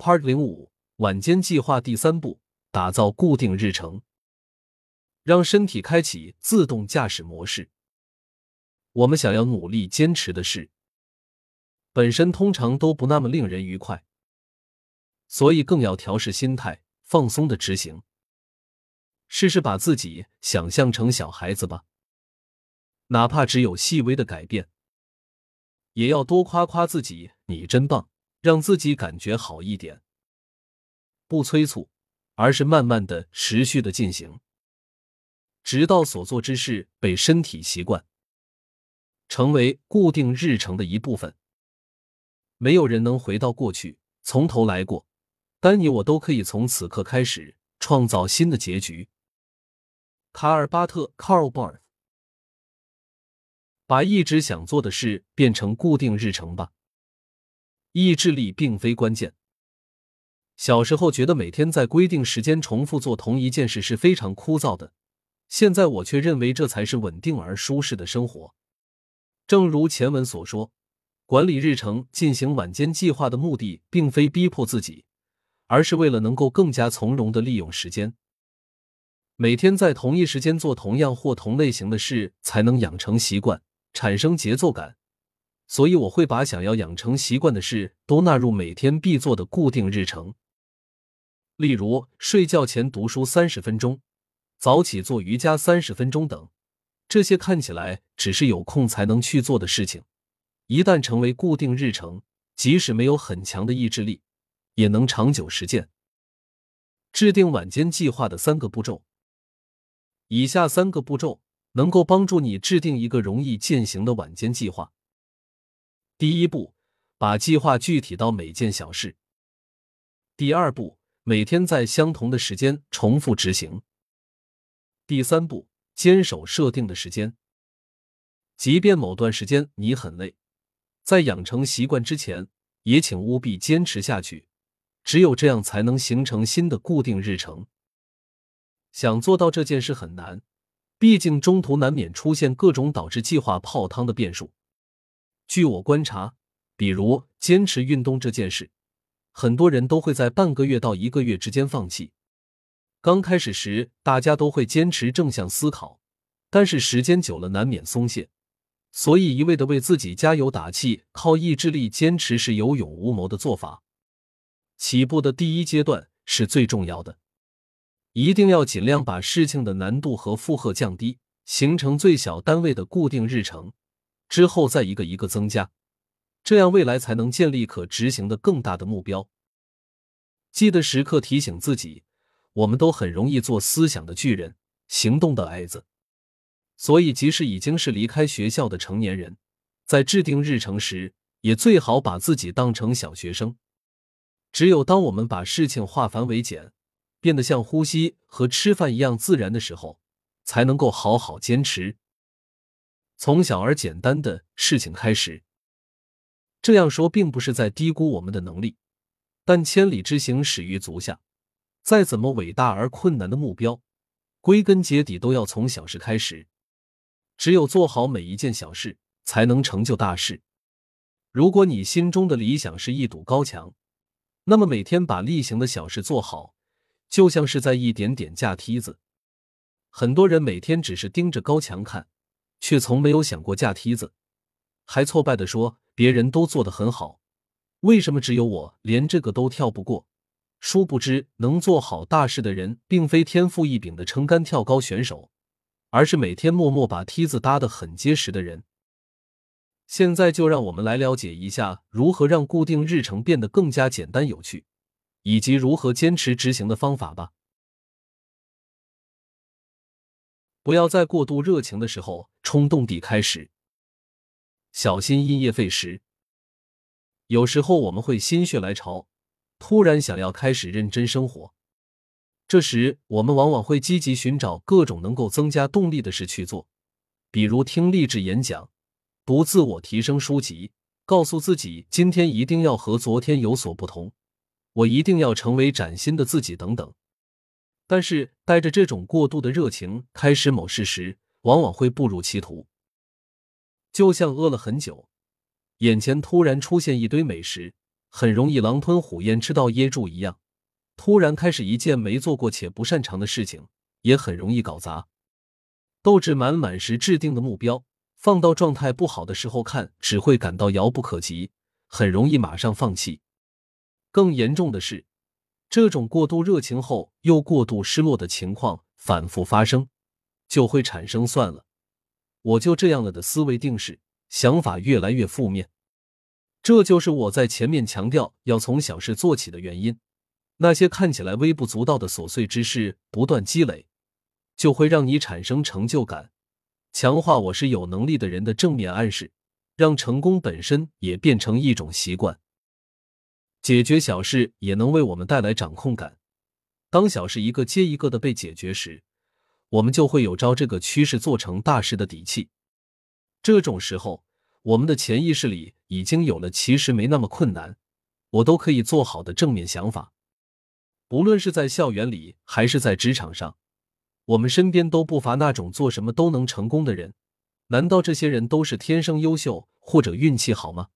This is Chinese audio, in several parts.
Part 零五，晚间计划第三步，打造固定日程，让身体开启自动驾驶模式。我们想要努力坚持的事，本身通常都不那么令人愉快，所以更要调试心态，放松的执行。试试把自己想象成小孩子吧，哪怕只有细微的改变，也要多夸夸自己，你真棒。让自己感觉好一点，不催促，而是慢慢的、持续的进行，直到所做之事被身体习惯，成为固定日程的一部分。没有人能回到过去，从头来过，但你我都可以从此刻开始创造新的结局。卡尔巴特 （Carl Barth） 把一直想做的事变成固定日程吧。意志力并非关键。小时候觉得每天在规定时间重复做同一件事是非常枯燥的，现在我却认为这才是稳定而舒适的生活。正如前文所说，管理日程、进行晚间计划的目的，并非逼迫自己，而是为了能够更加从容的利用时间。每天在同一时间做同样或同类型的事，才能养成习惯，产生节奏感。所以，我会把想要养成习惯的事都纳入每天必做的固定日程，例如睡觉前读书三十分钟、早起做瑜伽三十分钟等。这些看起来只是有空才能去做的事情，一旦成为固定日程，即使没有很强的意志力，也能长久实践。制定晚间计划的三个步骤，以下三个步骤能够帮助你制定一个容易践行的晚间计划。第一步，把计划具体到每件小事。第二步，每天在相同的时间重复执行。第三步，坚守设定的时间，即便某段时间你很累，在养成习惯之前，也请务必坚持下去。只有这样才能形成新的固定日程。想做到这件事很难，毕竟中途难免出现各种导致计划泡汤的变数。据我观察，比如坚持运动这件事，很多人都会在半个月到一个月之间放弃。刚开始时，大家都会坚持正向思考，但是时间久了难免松懈，所以一味的为自己加油打气、靠意志力坚持是有勇无谋的做法。起步的第一阶段是最重要的，一定要尽量把事情的难度和负荷降低，形成最小单位的固定日程。之后再一个一个增加，这样未来才能建立可执行的更大的目标。记得时刻提醒自己，我们都很容易做思想的巨人，行动的矮子。所以，即使已经是离开学校的成年人，在制定日程时，也最好把自己当成小学生。只有当我们把事情化繁为简，变得像呼吸和吃饭一样自然的时候，才能够好好坚持。从小而简单的事情开始，这样说并不是在低估我们的能力，但千里之行始于足下，再怎么伟大而困难的目标，归根结底都要从小事开始。只有做好每一件小事，才能成就大事。如果你心中的理想是一堵高墙，那么每天把例行的小事做好，就像是在一点点架梯子。很多人每天只是盯着高墙看。却从没有想过架梯子，还挫败的说：“别人都做得很好，为什么只有我连这个都跳不过？”殊不知，能做好大事的人，并非天赋异禀的撑杆跳高选手，而是每天默默把梯子搭得很结实的人。现在就让我们来了解一下如何让固定日程变得更加简单有趣，以及如何坚持执行的方法吧。不要在过度热情的时候冲动地开始，小心因噎废食。有时候我们会心血来潮，突然想要开始认真生活，这时我们往往会积极寻找各种能够增加动力的事去做，比如听励志演讲、读自我提升书籍，告诉自己今天一定要和昨天有所不同，我一定要成为崭新的自己等等。但是，带着这种过度的热情开始某事时，往往会步入歧途。就像饿了很久，眼前突然出现一堆美食，很容易狼吞虎咽吃到噎住一样，突然开始一件没做过且不擅长的事情，也很容易搞砸。斗志满满时制定的目标，放到状态不好的时候看，只会感到遥不可及，很容易马上放弃。更严重的是。这种过度热情后又过度失落的情况反复发生，就会产生“算了，我就这样了”的思维定式，想法越来越负面。这就是我在前面强调要从小事做起的原因。那些看起来微不足道的琐碎之事不断积累，就会让你产生成就感，强化我是有能力的人的正面暗示，让成功本身也变成一种习惯。解决小事也能为我们带来掌控感。当小事一个接一个的被解决时，我们就会有招这个趋势做成大事的底气。这种时候，我们的潜意识里已经有了其实没那么困难，我都可以做好的正面想法。不论是在校园里还是在职场上，我们身边都不乏那种做什么都能成功的人。难道这些人都是天生优秀或者运气好吗？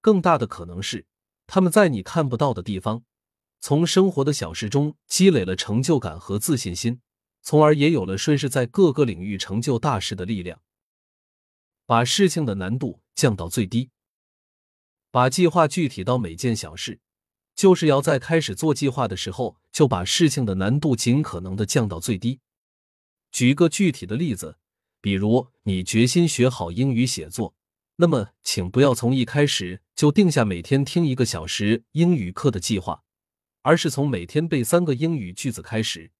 更大的可能是。他们在你看不到的地方，从生活的小事中积累了成就感和自信心，从而也有了顺势在各个领域成就大事的力量。把事情的难度降到最低，把计划具体到每件小事，就是要在开始做计划的时候就把事情的难度尽可能的降到最低。举一个具体的例子，比如你决心学好英语写作。那么，请不要从一开始就定下每天听一个小时英语课的计划，而是从每天背三个英语句子开始。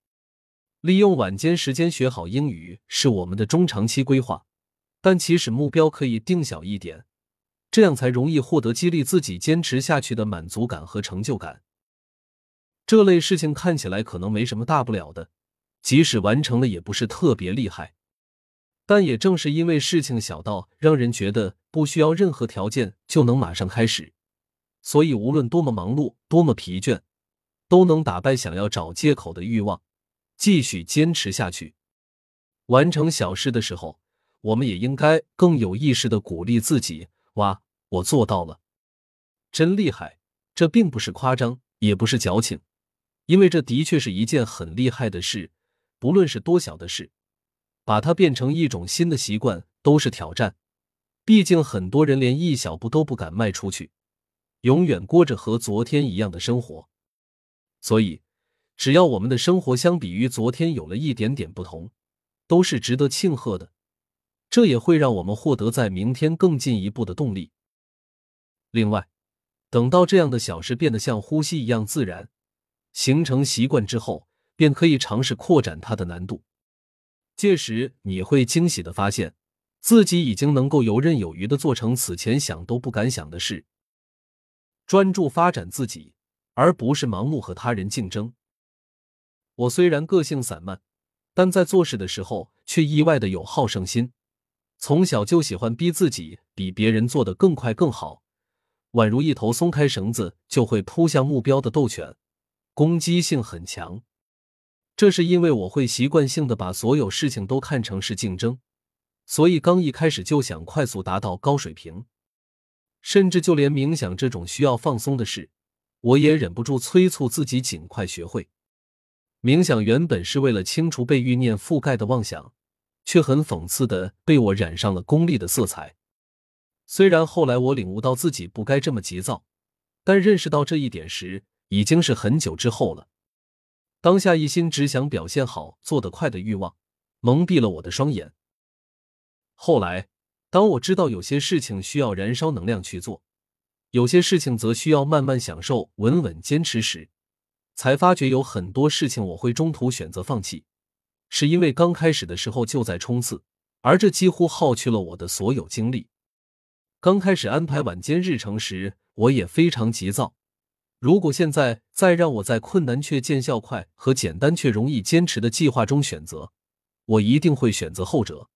利用晚间时间学好英语是我们的中长期规划，但起始目标可以定小一点，这样才容易获得激励自己坚持下去的满足感和成就感。这类事情看起来可能没什么大不了的，即使完成了，也不是特别厉害。但也正是因为事情小到让人觉得不需要任何条件就能马上开始，所以无论多么忙碌、多么疲倦，都能打败想要找借口的欲望，继续坚持下去。完成小事的时候，我们也应该更有意识的鼓励自己：“哇，我做到了，真厉害！”这并不是夸张，也不是矫情，因为这的确是一件很厉害的事，不论是多小的事。把它变成一种新的习惯都是挑战，毕竟很多人连一小步都不敢迈出去，永远过着和昨天一样的生活。所以，只要我们的生活相比于昨天有了一点点不同，都是值得庆贺的。这也会让我们获得在明天更进一步的动力。另外，等到这样的小事变得像呼吸一样自然，形成习惯之后，便可以尝试扩展它的难度。届时你会惊喜的发现自己已经能够游刃有余的做成此前想都不敢想的事。专注发展自己，而不是盲目和他人竞争。我虽然个性散漫，但在做事的时候却意外的有好胜心。从小就喜欢逼自己比别人做的更快更好，宛如一头松开绳子就会扑向目标的斗犬，攻击性很强。这是因为我会习惯性的把所有事情都看成是竞争，所以刚一开始就想快速达到高水平，甚至就连冥想这种需要放松的事，我也忍不住催促自己尽快学会。冥想原本是为了清除被欲念覆盖的妄想，却很讽刺的被我染上了功利的色彩。虽然后来我领悟到自己不该这么急躁，但认识到这一点时已经是很久之后了。当下一心只想表现好、做得快的欲望，蒙蔽了我的双眼。后来，当我知道有些事情需要燃烧能量去做，有些事情则需要慢慢享受、稳稳坚持时，才发觉有很多事情我会中途选择放弃，是因为刚开始的时候就在冲刺，而这几乎耗去了我的所有精力。刚开始安排晚间日程时，我也非常急躁。如果现在再让我在困难却见效快和简单却容易坚持的计划中选择，我一定会选择后者。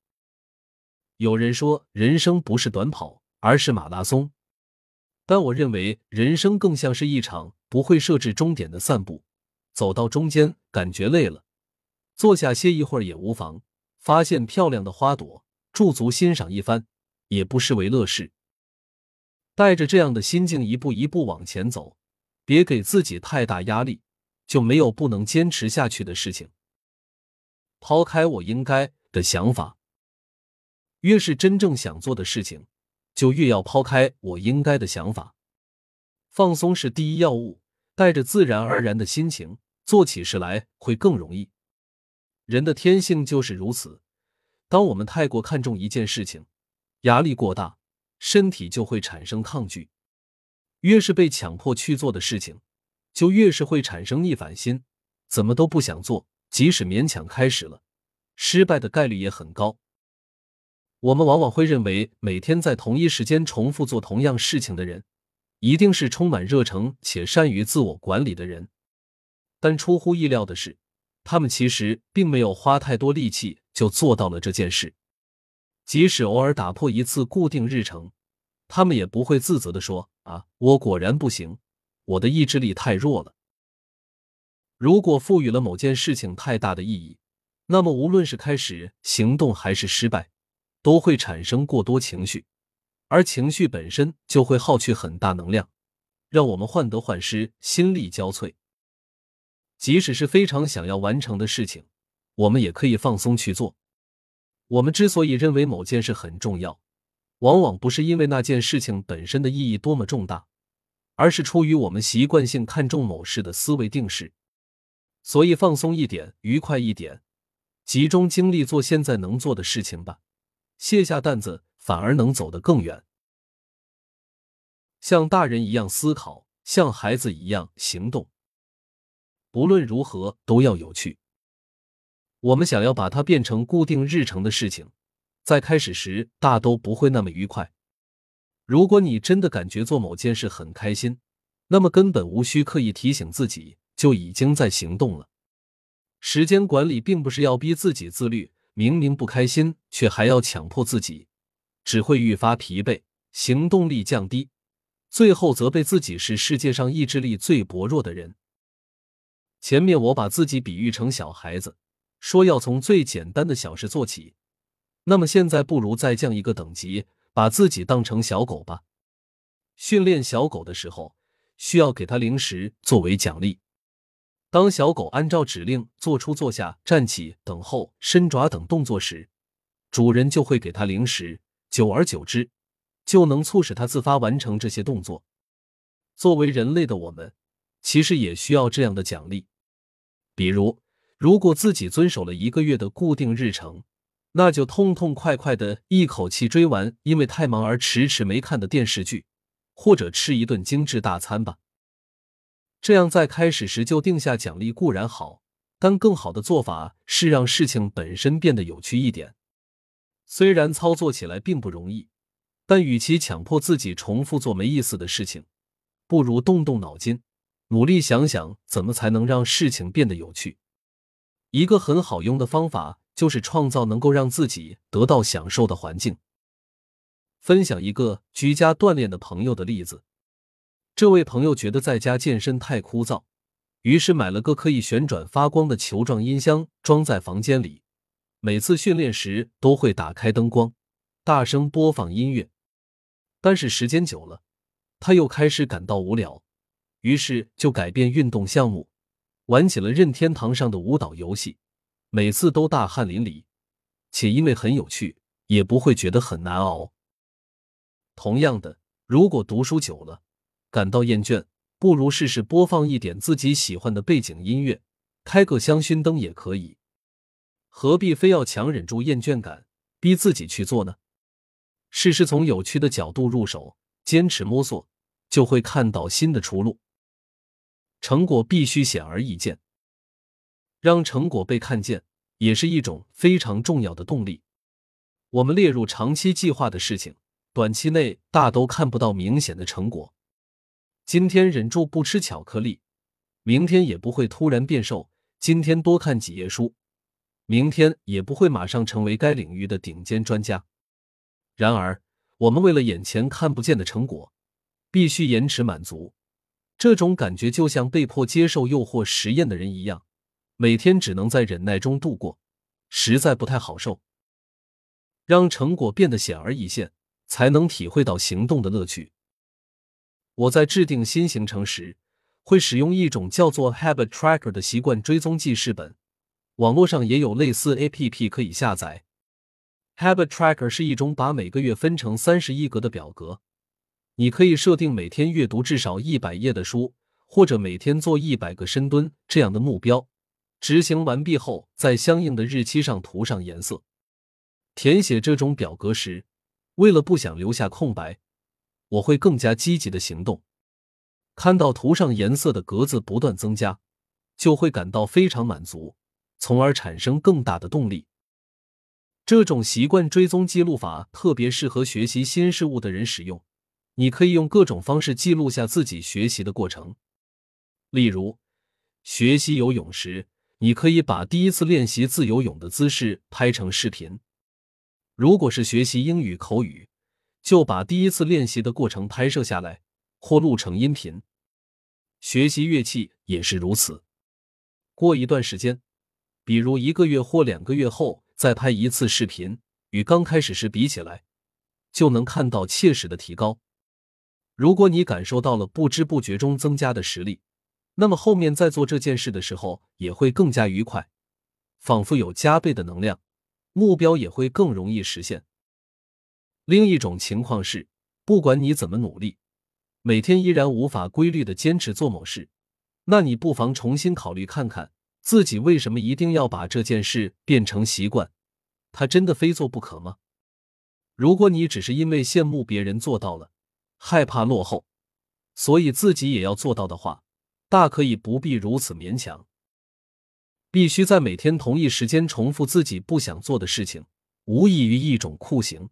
有人说人生不是短跑，而是马拉松，但我认为人生更像是一场不会设置终点的散步。走到中间感觉累了，坐下歇一会儿也无妨。发现漂亮的花朵，驻足欣赏一番，也不失为乐事。带着这样的心境，一步一步往前走。别给自己太大压力，就没有不能坚持下去的事情。抛开我应该的想法，越是真正想做的事情，就越要抛开我应该的想法。放松是第一要务，带着自然而然的心情做起事来会更容易。人的天性就是如此。当我们太过看重一件事情，压力过大，身体就会产生抗拒。越是被强迫去做的事情，就越是会产生逆反心，怎么都不想做。即使勉强开始了，失败的概率也很高。我们往往会认为，每天在同一时间重复做同样事情的人，一定是充满热诚且善于自我管理的人。但出乎意料的是，他们其实并没有花太多力气就做到了这件事。即使偶尔打破一次固定日程，他们也不会自责的说。啊，我果然不行，我的意志力太弱了。如果赋予了某件事情太大的意义，那么无论是开始行动还是失败，都会产生过多情绪，而情绪本身就会耗去很大能量，让我们患得患失、心力交瘁。即使是非常想要完成的事情，我们也可以放松去做。我们之所以认为某件事很重要。往往不是因为那件事情本身的意义多么重大，而是出于我们习惯性看重某事的思维定式。所以放松一点，愉快一点，集中精力做现在能做的事情吧。卸下担子，反而能走得更远。像大人一样思考，像孩子一样行动。不论如何，都要有趣。我们想要把它变成固定日程的事情。在开始时，大都不会那么愉快。如果你真的感觉做某件事很开心，那么根本无需刻意提醒自己，就已经在行动了。时间管理并不是要逼自己自律，明明不开心却还要强迫自己，只会愈发疲惫，行动力降低，最后责备自己是世界上意志力最薄弱的人。前面我把自己比喻成小孩子，说要从最简单的小事做起。那么现在不如再降一个等级，把自己当成小狗吧。训练小狗的时候，需要给它零食作为奖励。当小狗按照指令做出坐下、站起、等候、伸爪等动作时，主人就会给它零食。久而久之，就能促使它自发完成这些动作。作为人类的我们，其实也需要这样的奖励。比如，如果自己遵守了一个月的固定日程。那就痛痛快快的一口气追完，因为太忙而迟迟没看的电视剧，或者吃一顿精致大餐吧。这样在开始时就定下奖励固然好，但更好的做法是让事情本身变得有趣一点。虽然操作起来并不容易，但与其强迫自己重复做没意思的事情，不如动动脑筋，努力想想怎么才能让事情变得有趣。一个很好用的方法。就是创造能够让自己得到享受的环境。分享一个居家锻炼的朋友的例子。这位朋友觉得在家健身太枯燥，于是买了个可以旋转发光的球状音箱，装在房间里。每次训练时都会打开灯光，大声播放音乐。但是时间久了，他又开始感到无聊，于是就改变运动项目，玩起了任天堂上的舞蹈游戏。每次都大汗淋漓，且因为很有趣，也不会觉得很难熬。同样的，如果读书久了感到厌倦，不如试试播放一点自己喜欢的背景音乐，开个香薰灯也可以。何必非要强忍住厌倦感，逼自己去做呢？试试从有趣的角度入手，坚持摸索，就会看到新的出路。成果必须显而易见。让成果被看见，也是一种非常重要的动力。我们列入长期计划的事情，短期内大都看不到明显的成果。今天忍住不吃巧克力，明天也不会突然变瘦；今天多看几页书，明天也不会马上成为该领域的顶尖专家。然而，我们为了眼前看不见的成果，必须延迟满足。这种感觉就像被迫接受诱惑实验的人一样。每天只能在忍耐中度过，实在不太好受。让成果变得显而易见，才能体会到行动的乐趣。我在制定新行程时，会使用一种叫做 Habit Tracker 的习惯追踪记事本。网络上也有类似 A P P 可以下载。Habit Tracker 是一种把每个月分成三十一格的表格，你可以设定每天阅读至少一百页的书，或者每天做一百个深蹲这样的目标。执行完毕后，在相应的日期上涂上颜色。填写这种表格时，为了不想留下空白，我会更加积极的行动。看到涂上颜色的格子不断增加，就会感到非常满足，从而产生更大的动力。这种习惯追踪记录法特别适合学习新事物的人使用。你可以用各种方式记录下自己学习的过程，例如学习游泳时。你可以把第一次练习自由泳的姿势拍成视频，如果是学习英语口语，就把第一次练习的过程拍摄下来或录成音频。学习乐器也是如此。过一段时间，比如一个月或两个月后，再拍一次视频，与刚开始时比起来，就能看到切实的提高。如果你感受到了不知不觉中增加的实力。那么后面在做这件事的时候也会更加愉快，仿佛有加倍的能量，目标也会更容易实现。另一种情况是，不管你怎么努力，每天依然无法规律的坚持做某事，那你不妨重新考虑看看，自己为什么一定要把这件事变成习惯？他真的非做不可吗？如果你只是因为羡慕别人做到了，害怕落后，所以自己也要做到的话。大可以不必如此勉强。必须在每天同一时间重复自己不想做的事情，无异于一种酷刑。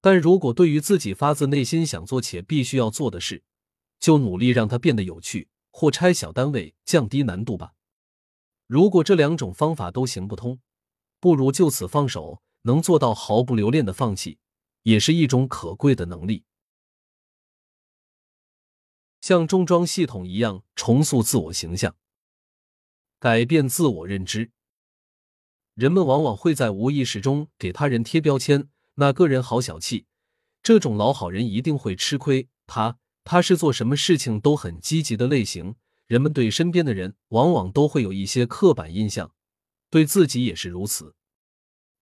但如果对于自己发自内心想做且必须要做的事，就努力让它变得有趣，或拆小单位、降低难度吧。如果这两种方法都行不通，不如就此放手。能做到毫不留恋的放弃，也是一种可贵的能力。像重装系统一样重塑自我形象，改变自我认知。人们往往会在无意识中给他人贴标签，那个人好小气，这种老好人一定会吃亏。他他是做什么事情都很积极的类型，人们对身边的人往往都会有一些刻板印象，对自己也是如此。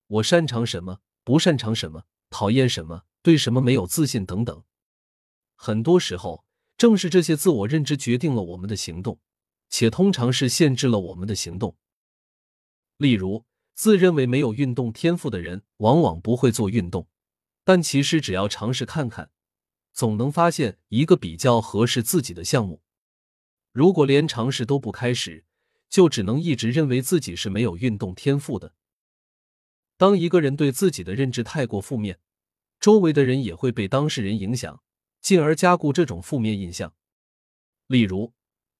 我擅长什么，不擅长什么，讨厌什么，对什么没有自信等等，很多时候。正是这些自我认知决定了我们的行动，且通常是限制了我们的行动。例如，自认为没有运动天赋的人，往往不会做运动，但其实只要尝试看看，总能发现一个比较合适自己的项目。如果连尝试都不开始，就只能一直认为自己是没有运动天赋的。当一个人对自己的认知太过负面，周围的人也会被当事人影响。进而加固这种负面印象。例如，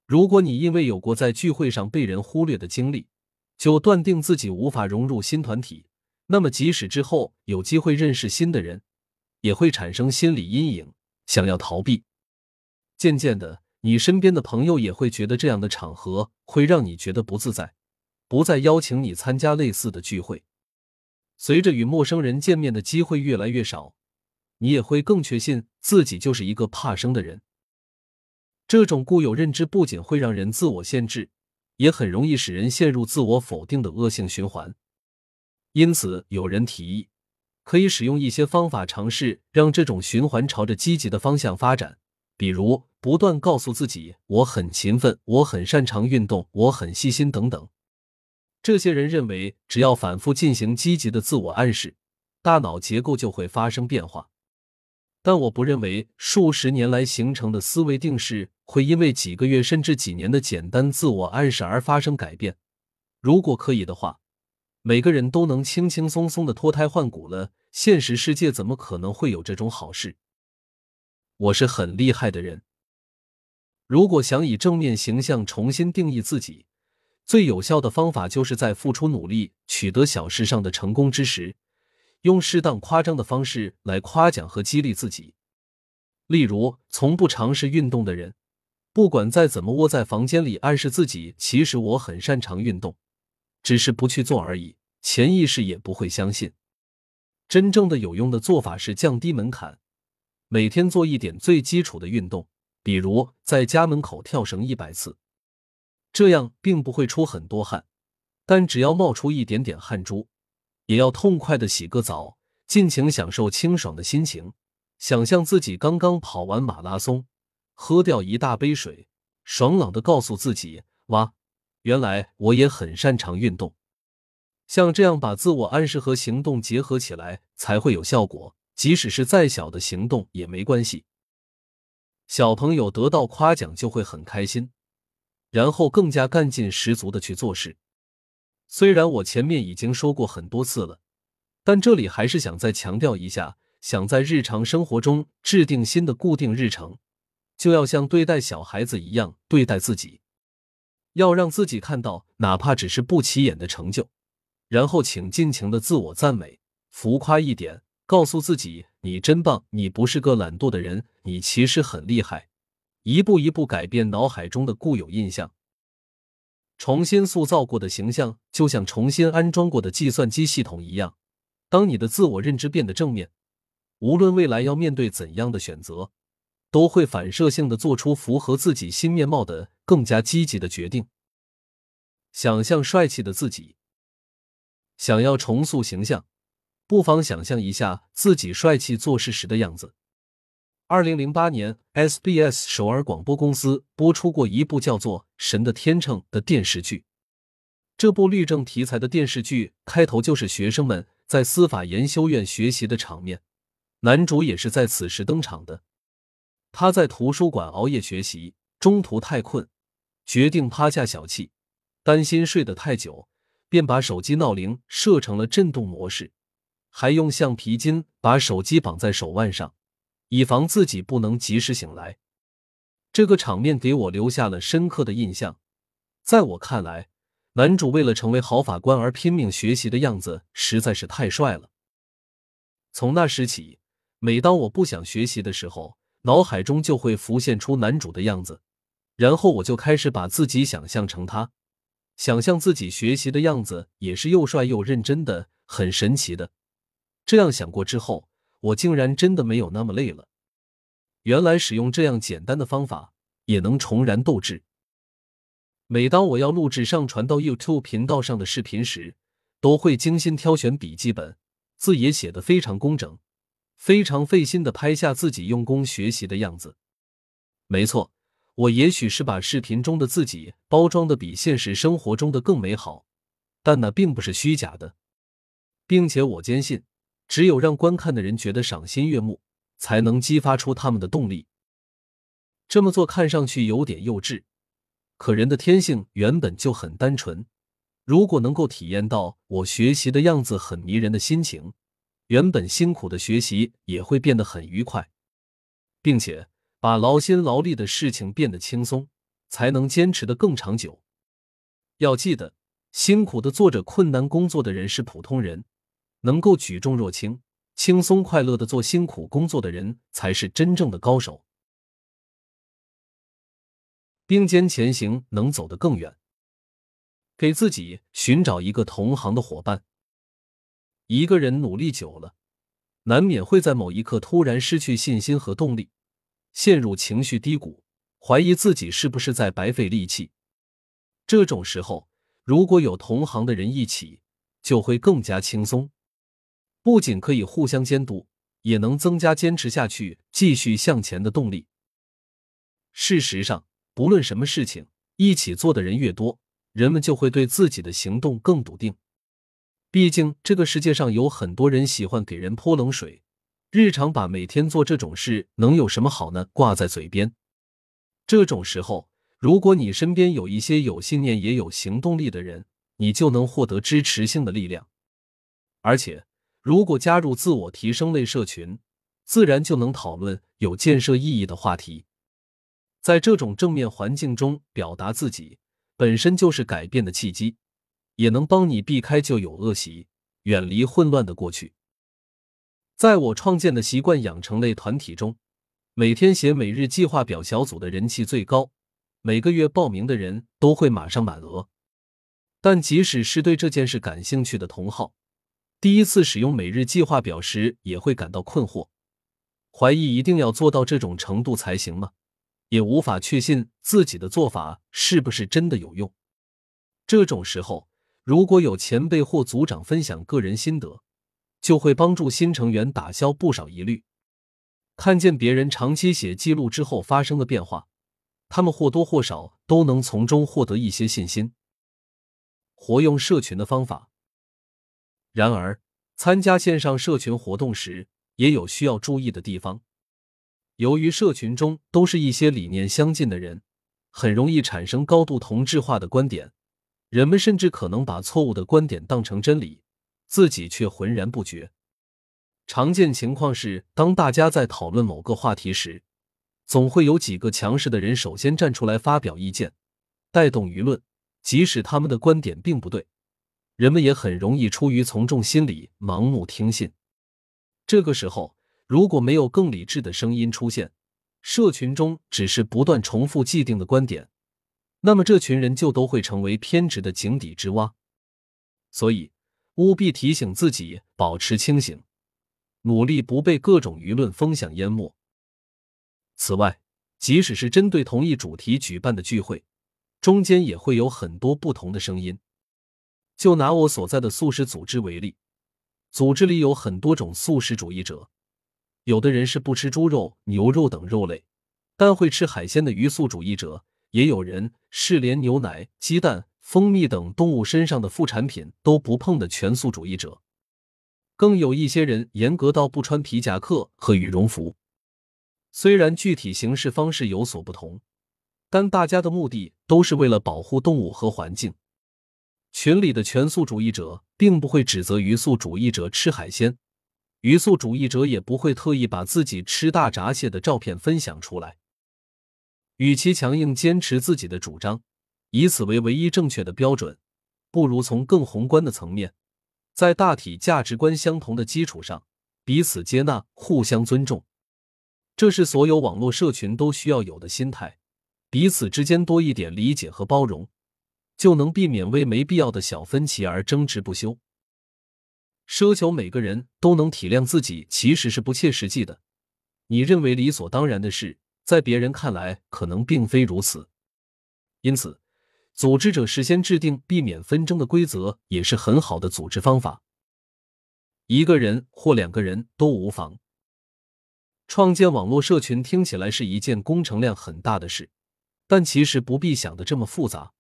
如果你因为有过在聚会上被人忽略的经历，就断定自己无法融入新团体，那么即使之后有机会认识新的人，也会产生心理阴影，想要逃避。渐渐的，你身边的朋友也会觉得这样的场合会让你觉得不自在，不再邀请你参加类似的聚会。随着与陌生人见面的机会越来越少。你也会更确信自己就是一个怕生的人。这种固有认知不仅会让人自我限制，也很容易使人陷入自我否定的恶性循环。因此，有人提议可以使用一些方法尝试让这种循环朝着积极的方向发展，比如不断告诉自己“我很勤奋”“我很擅长运动”“我很细心”等等。这些人认为，只要反复进行积极的自我暗示，大脑结构就会发生变化。但我不认为数十年来形成的思维定式会因为几个月甚至几年的简单自我暗示而发生改变。如果可以的话，每个人都能轻轻松松的脱胎换骨了。现实世界怎么可能会有这种好事？我是很厉害的人。如果想以正面形象重新定义自己，最有效的方法就是在付出努力取得小事上的成功之时。用适当夸张的方式来夸奖和激励自己，例如从不尝试运动的人，不管再怎么窝在房间里，暗示自己其实我很擅长运动，只是不去做而已，潜意识也不会相信。真正的有用的做法是降低门槛，每天做一点最基础的运动，比如在家门口跳绳一百次，这样并不会出很多汗，但只要冒出一点点汗珠。也要痛快的洗个澡，尽情享受清爽的心情。想象自己刚刚跑完马拉松，喝掉一大杯水，爽朗的告诉自己：“哇，原来我也很擅长运动。”像这样把自我暗示和行动结合起来，才会有效果。即使是再小的行动也没关系。小朋友得到夸奖就会很开心，然后更加干劲十足的去做事。虽然我前面已经说过很多次了，但这里还是想再强调一下：想在日常生活中制定新的固定日程，就要像对待小孩子一样对待自己，要让自己看到哪怕只是不起眼的成就，然后请尽情的自我赞美，浮夸一点，告诉自己你真棒，你不是个懒惰的人，你其实很厉害，一步一步改变脑海中的固有印象。重新塑造过的形象，就像重新安装过的计算机系统一样。当你的自我认知变得正面，无论未来要面对怎样的选择，都会反射性的做出符合自己新面貌的更加积极的决定。想象帅气的自己。想要重塑形象，不妨想象一下自己帅气做事时的样子。二零零八年，SBS 首尔广播公司播出过一部叫做《神的天秤》的电视剧。这部律政题材的电视剧开头就是学生们在司法研修院学习的场面。男主也是在此时登场的。他在图书馆熬夜学习，中途太困，决定趴下小憩。担心睡得太久，便把手机闹铃设成了震动模式，还用橡皮筋把手机绑在手腕上。以防自己不能及时醒来，这个场面给我留下了深刻的印象。在我看来，男主为了成为好法官而拼命学习的样子实在是太帅了。从那时起，每当我不想学习的时候，脑海中就会浮现出男主的样子，然后我就开始把自己想象成他，想象自己学习的样子也是又帅又认真的，很神奇的。这样想过之后。我竟然真的没有那么累了。原来使用这样简单的方法也能重燃斗志。每当我要录制上传到 YouTube 频道上的视频时，都会精心挑选笔记本，字也写得非常工整，非常费心的拍下自己用功学习的样子。没错，我也许是把视频中的自己包装的比现实生活中的更美好，但那并不是虚假的，并且我坚信。只有让观看的人觉得赏心悦目，才能激发出他们的动力。这么做看上去有点幼稚，可人的天性原本就很单纯。如果能够体验到我学习的样子很迷人的心情，原本辛苦的学习也会变得很愉快，并且把劳心劳力的事情变得轻松，才能坚持的更长久。要记得，辛苦的做着困难工作的人是普通人。能够举重若轻、轻松快乐的做辛苦工作的人，才是真正的高手。并肩前行能走得更远，给自己寻找一个同行的伙伴。一个人努力久了，难免会在某一刻突然失去信心和动力，陷入情绪低谷，怀疑自己是不是在白费力气。这种时候，如果有同行的人一起，就会更加轻松。不仅可以互相监督，也能增加坚持下去、继续向前的动力。事实上，不论什么事情，一起做的人越多，人们就会对自己的行动更笃定。毕竟，这个世界上有很多人喜欢给人泼冷水，日常把每天做这种事能有什么好呢？挂在嘴边。这种时候，如果你身边有一些有信念也有行动力的人，你就能获得支持性的力量，而且。如果加入自我提升类社群，自然就能讨论有建设意义的话题。在这种正面环境中表达自己，本身就是改变的契机，也能帮你避开旧有恶习、远离混乱的过去。在我创建的习惯养成类团体中，每天写每日计划表小组的人气最高，每个月报名的人都会马上满额。但即使是对这件事感兴趣的同号，第一次使用每日计划表时，也会感到困惑，怀疑一定要做到这种程度才行吗？也无法确信自己的做法是不是真的有用。这种时候，如果有前辈或组长分享个人心得，就会帮助新成员打消不少疑虑。看见别人长期写记录之后发生的变化，他们或多或少都能从中获得一些信心。活用社群的方法。然而，参加线上社群活动时，也有需要注意的地方。由于社群中都是一些理念相近的人，很容易产生高度同质化的观点。人们甚至可能把错误的观点当成真理，自己却浑然不觉。常见情况是，当大家在讨论某个话题时，总会有几个强势的人首先站出来发表意见，带动舆论，即使他们的观点并不对。人们也很容易出于从众心理盲目听信，这个时候如果没有更理智的声音出现，社群中只是不断重复既定的观点，那么这群人就都会成为偏执的井底之蛙。所以务必提醒自己保持清醒，努力不被各种舆论风向淹没。此外，即使是针对同一主题举办的聚会，中间也会有很多不同的声音。就拿我所在的素食组织为例，组织里有很多种素食主义者，有的人是不吃猪肉、牛肉等肉类，但会吃海鲜的鱼素主义者；也有人是连牛奶、鸡蛋、蜂蜜等动物身上的副产品都不碰的全素主义者。更有一些人严格到不穿皮夹克和羽绒服。虽然具体形式方式有所不同，但大家的目的都是为了保护动物和环境。群里的全素主义者并不会指责鱼素主义者吃海鲜，鱼素主义者也不会特意把自己吃大闸蟹的照片分享出来。与其强硬坚持自己的主张，以此为唯一正确的标准，不如从更宏观的层面，在大体价值观相同的基础上，彼此接纳、互相尊重。这是所有网络社群都需要有的心态，彼此之间多一点理解和包容。就能避免为没必要的小分歧而争执不休。奢求每个人都能体谅自己，其实是不切实际的。你认为理所当然的事，在别人看来可能并非如此。因此，组织者事先制定避免纷争的规则，也是很好的组织方法。一个人或两个人都无妨。创建网络社群听起来是一件工程量很大的事，但其实不必想的这么复杂。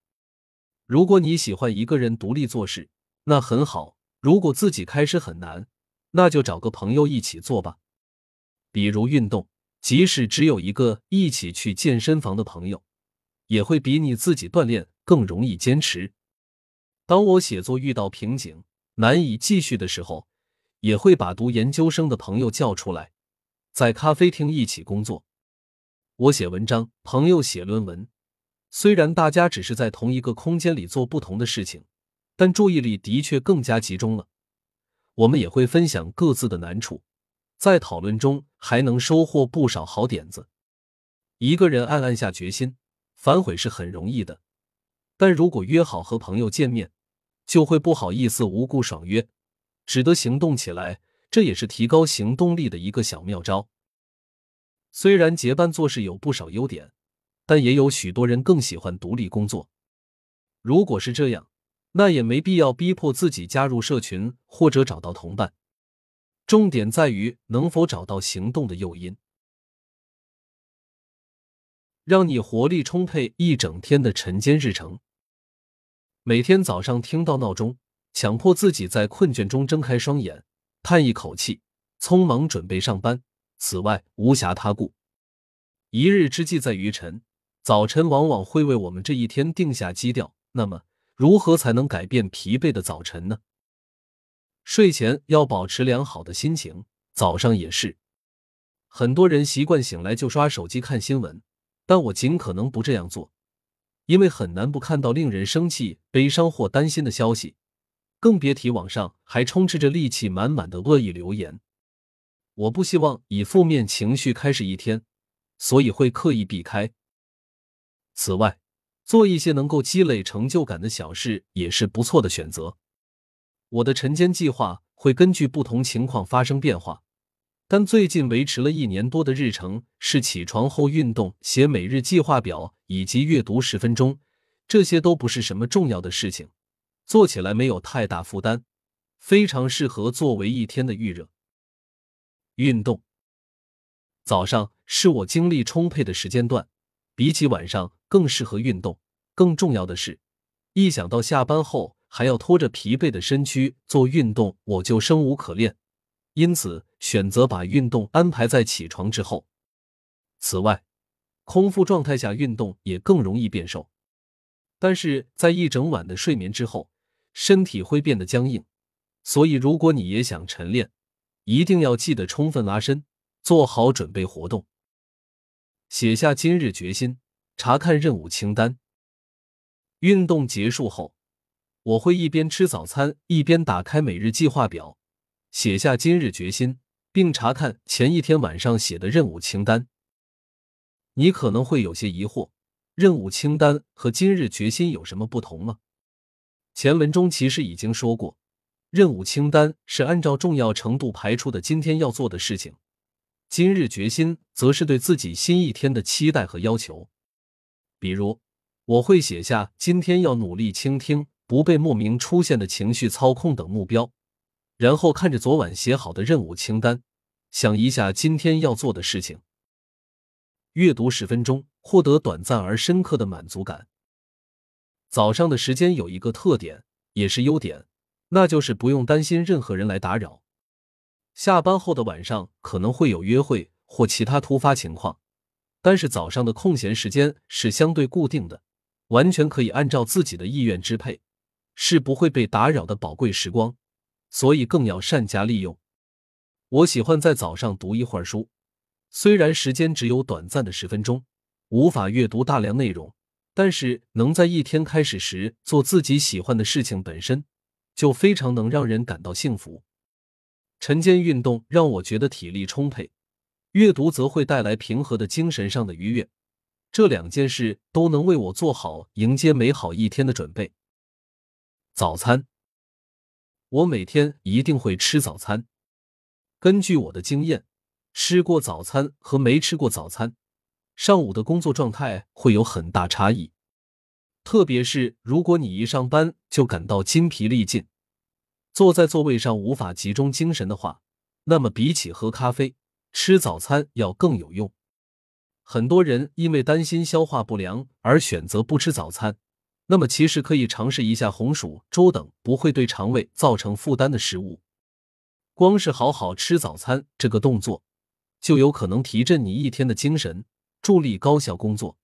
如果你喜欢一个人独立做事，那很好；如果自己开始很难，那就找个朋友一起做吧。比如运动，即使只有一个一起去健身房的朋友，也会比你自己锻炼更容易坚持。当我写作遇到瓶颈、难以继续的时候，也会把读研究生的朋友叫出来，在咖啡厅一起工作。我写文章，朋友写论文。虽然大家只是在同一个空间里做不同的事情，但注意力的确更加集中了。我们也会分享各自的难处，在讨论中还能收获不少好点子。一个人暗暗下决心，反悔是很容易的，但如果约好和朋友见面，就会不好意思无故爽约，只得行动起来。这也是提高行动力的一个小妙招。虽然结伴做事有不少优点。但也有许多人更喜欢独立工作。如果是这样，那也没必要逼迫自己加入社群或者找到同伴。重点在于能否找到行动的诱因，让你活力充沛一整天的晨间日程。每天早上听到闹钟，强迫自己在困倦中睁开双眼，叹一口气，匆忙准备上班。此外无暇他顾。一日之计在于晨。早晨往往会为我们这一天定下基调。那么，如何才能改变疲惫的早晨呢？睡前要保持良好的心情，早上也是。很多人习惯醒来就刷手机看新闻，但我尽可能不这样做，因为很难不看到令人生气、悲伤或担心的消息，更别提网上还充斥着戾气满满的恶意留言。我不希望以负面情绪开始一天，所以会刻意避开。此外，做一些能够积累成就感的小事也是不错的选择。我的晨间计划会根据不同情况发生变化，但最近维持了一年多的日程是：起床后运动、写每日计划表以及阅读十分钟。这些都不是什么重要的事情，做起来没有太大负担，非常适合作为一天的预热。运动早上是我精力充沛的时间段，比起晚上。更适合运动。更重要的是，一想到下班后还要拖着疲惫的身躯做运动，我就生无可恋。因此，选择把运动安排在起床之后。此外，空腹状态下运动也更容易变瘦，但是在一整晚的睡眠之后，身体会变得僵硬。所以，如果你也想晨练，一定要记得充分拉伸，做好准备活动，写下今日决心。查看任务清单。运动结束后，我会一边吃早餐，一边打开每日计划表，写下今日决心，并查看前一天晚上写的任务清单。你可能会有些疑惑：任务清单和今日决心有什么不同吗？前文中其实已经说过，任务清单是按照重要程度排出的今天要做的事情，今日决心则是对自己新一天的期待和要求。比如，我会写下今天要努力倾听、不被莫名出现的情绪操控等目标，然后看着昨晚写好的任务清单，想一下今天要做的事情。阅读十分钟，获得短暂而深刻的满足感。早上的时间有一个特点，也是优点，那就是不用担心任何人来打扰。下班后的晚上可能会有约会或其他突发情况。但是早上的空闲时间是相对固定的，完全可以按照自己的意愿支配，是不会被打扰的宝贵时光，所以更要善加利用。我喜欢在早上读一会儿书，虽然时间只有短暂的十分钟，无法阅读大量内容，但是能在一天开始时做自己喜欢的事情，本身就非常能让人感到幸福。晨间运动让我觉得体力充沛。阅读则会带来平和的精神上的愉悦，这两件事都能为我做好迎接美好一天的准备。早餐，我每天一定会吃早餐。根据我的经验，吃过早餐和没吃过早餐，上午的工作状态会有很大差异。特别是如果你一上班就感到筋疲力尽，坐在座位上无法集中精神的话，那么比起喝咖啡。吃早餐要更有用。很多人因为担心消化不良而选择不吃早餐，那么其实可以尝试一下红薯粥等不会对肠胃造成负担的食物。光是好好吃早餐这个动作，就有可能提振你一天的精神，助力高效工作。